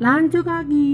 lanjut lagi